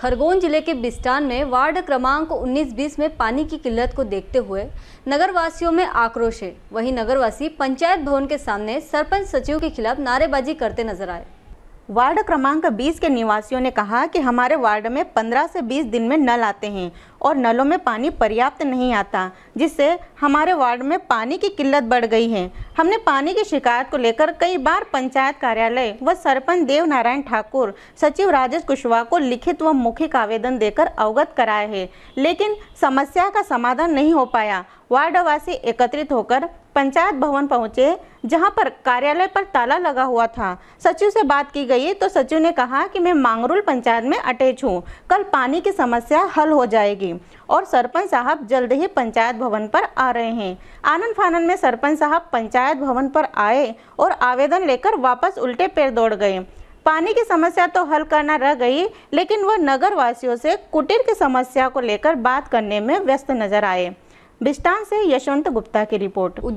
खरगोन जिले के बिस्टान में वार्ड क्रमांक 19-20 में पानी की किल्लत को देखते हुए नगरवासियों में आक्रोश है वहीं नगरवासी पंचायत भवन के सामने सरपंच सचिव के खिलाफ नारेबाजी करते नजर आए वार्ड क्रमांक 20 के निवासियों ने कहा कि हमारे वार्ड में 15 से 20 दिन में नल आते हैं और नलों में पानी पर्याप्त नहीं आता जिससे हमारे वार्ड में पानी की किल्लत बढ़ गई है हमने पानी की शिकायत को लेकर कई बार पंचायत कार्यालय व सरपंच देव नारायण ठाकुर सचिव राजेश कुशवाहा को लिखित व मौखिक आवेदन देकर अवगत कराए है लेकिन समस्या का समाधान नहीं हो पाया वार्डवासी एकत्रित होकर पंचायत भवन पहुंचे जहां पर कार्यालय पर ताला लगा हुआ था सचिव से बात की गई तो सचिव ने कहा कि मैं मांगरुल पंचायत में अटैच हूं कल पानी की समस्या हल हो जाएगी और सरपंच साहब जल्द ही पंचायत भवन पर आ रहे हैं आनंद फानंद में सरपंच साहब पंचायत भवन पर आए और आवेदन लेकर वापस उल्टे पैर दौड़ गए पानी की समस्या तो हल करना रह गई लेकिन वह नगर वासियों से कुटीर की समस्या को लेकर बात करने में व्यस्त नजर आए दृष्टांत से यशवंत गुप्ता की रिपोर्ट